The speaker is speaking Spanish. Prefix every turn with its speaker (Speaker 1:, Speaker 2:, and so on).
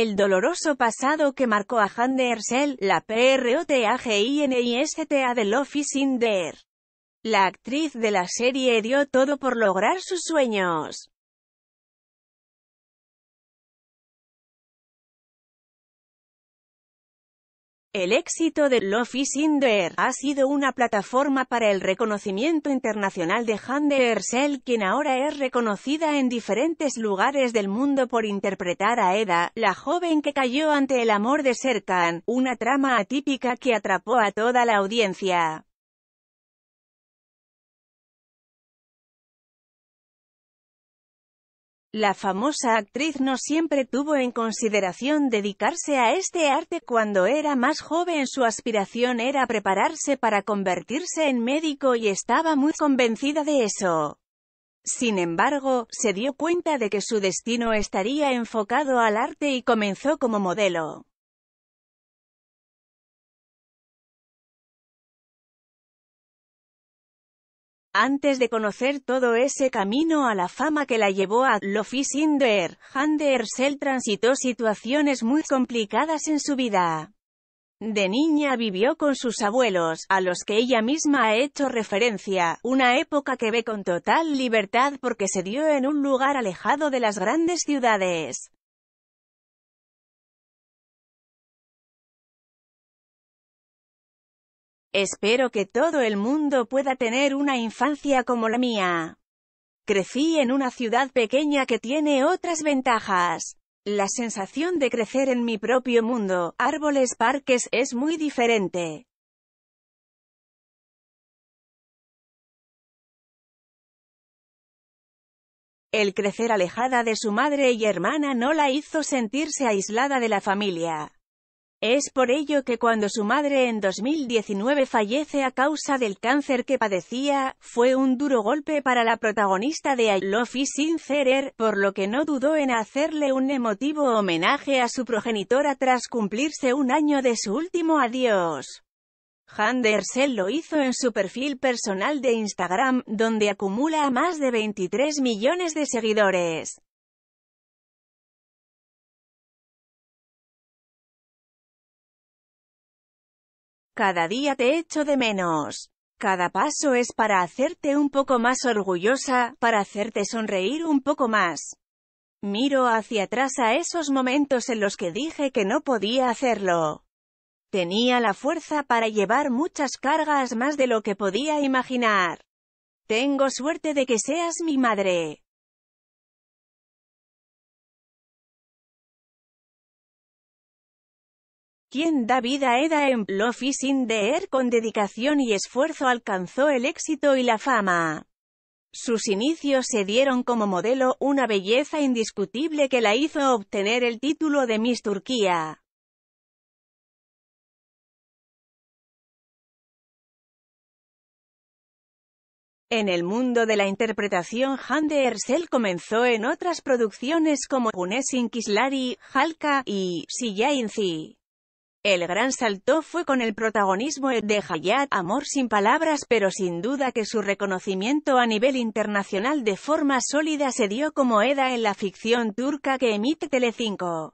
Speaker 1: El doloroso pasado que marcó a Han de Ersel, la PROTAGINISTA de in Sinder. La actriz de la serie dio todo por lograr sus sueños. El éxito de Love is in ha sido una plataforma para el reconocimiento internacional de Hande Ersel, quien ahora es reconocida en diferentes lugares del mundo por interpretar a Eda, la joven que cayó ante el amor de Serkan, una trama atípica que atrapó a toda la audiencia. La famosa actriz no siempre tuvo en consideración dedicarse a este arte cuando era más joven su aspiración era prepararse para convertirse en médico y estaba muy convencida de eso. Sin embargo, se dio cuenta de que su destino estaría enfocado al arte y comenzó como modelo. antes de conocer todo ese camino a la fama que la llevó a han Hande Ersel transitó situaciones muy complicadas en su vida. De niña vivió con sus abuelos, a los que ella misma ha hecho referencia, una época que ve con total libertad porque se dio en un lugar alejado de las grandes ciudades.
Speaker 2: Espero que todo el
Speaker 1: mundo pueda tener una infancia como la mía. Crecí en una ciudad pequeña que tiene otras ventajas. La sensación de crecer en mi propio mundo, árboles, parques, es muy diferente. El crecer alejada de su madre y hermana no la hizo sentirse aislada de la familia. Es por ello que cuando su madre en 2019 fallece a causa del cáncer que padecía, fue un duro golpe para la protagonista de I Love Is Sincerer, por lo que no dudó en hacerle un emotivo homenaje a su progenitora tras cumplirse un año de su último adiós. Handersen lo hizo en su perfil personal de Instagram, donde acumula más de 23 millones de seguidores. Cada día te echo de menos. Cada paso es para hacerte un poco más orgullosa, para hacerte sonreír un poco más. Miro hacia atrás a esos momentos en los que dije que no podía hacerlo. Tenía la fuerza para llevar muchas cargas más de lo que podía imaginar. Tengo suerte de que seas mi madre. quien da vida a Eda en Love is in the Air con dedicación y esfuerzo alcanzó el éxito y la fama. Sus inicios se dieron como modelo una belleza indiscutible que la hizo obtener el título de Miss Turquía. En el mundo de la interpretación Hande Ersel comenzó en otras producciones como Punesin Kislari, Halka y Siyainzi. El gran salto fue con el protagonismo de Hayat, amor sin palabras pero sin duda que su reconocimiento a nivel internacional de forma sólida se dio como Eda en la ficción turca que emite Telecinco.